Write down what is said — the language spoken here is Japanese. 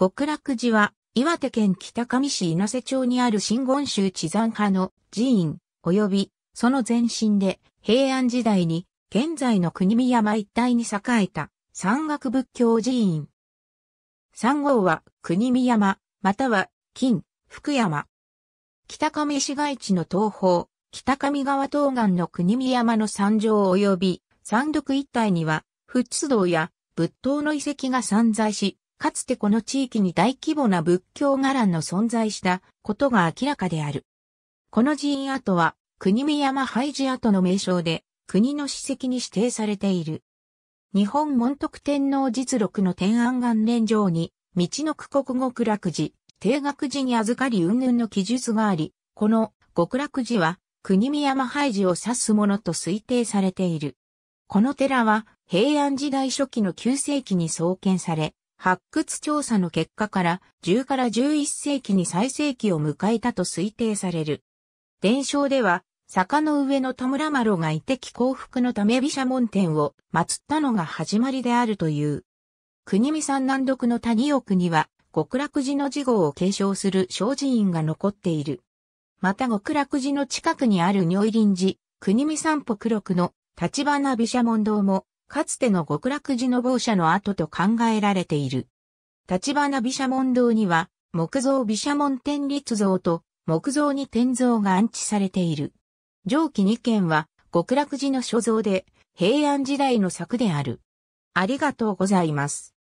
極楽寺は、岩手県北上市稲瀬町にある真言宗地山派の寺院、及び、その前身で、平安時代に、現在の国見山一帯に栄えた、山岳仏教寺院。三号は、国見山、または、金、福山。北上市街地の東方、北上川東岸の国見山の山上及び、山麓一帯には、仏道や仏塔の遺跡が散在し、かつてこの地域に大規模な仏教伽藍の存在したことが明らかである。この寺院跡は国見山廃寺跡の名称で国の史跡に指定されている。日本門徳天皇実録の天安元年上に、道の区国極楽寺、定額寺に預かり云々の記述があり、この極楽寺は国見山廃寺を指すものと推定されている。この寺は平安時代初期の9世紀に創建され、発掘調査の結果から10から11世紀に最盛期を迎えたと推定される。伝承では、坂の上の田村麻呂が遺跡幸福のため毘沙門天を祀ったのが始まりであるという。国見山南独の谷奥には、極楽寺の事業を継承する精進院が残っている。また極楽寺の近くにある如意林寺、国見散歩黒の立花毘沙門堂もかつての極楽寺の坊舎の跡と考えられている。立花毘沙門堂には、木造毘沙門天立像と木造に天像が安置されている。上記2件は極楽寺の所蔵で平安時代の作である。ありがとうございます。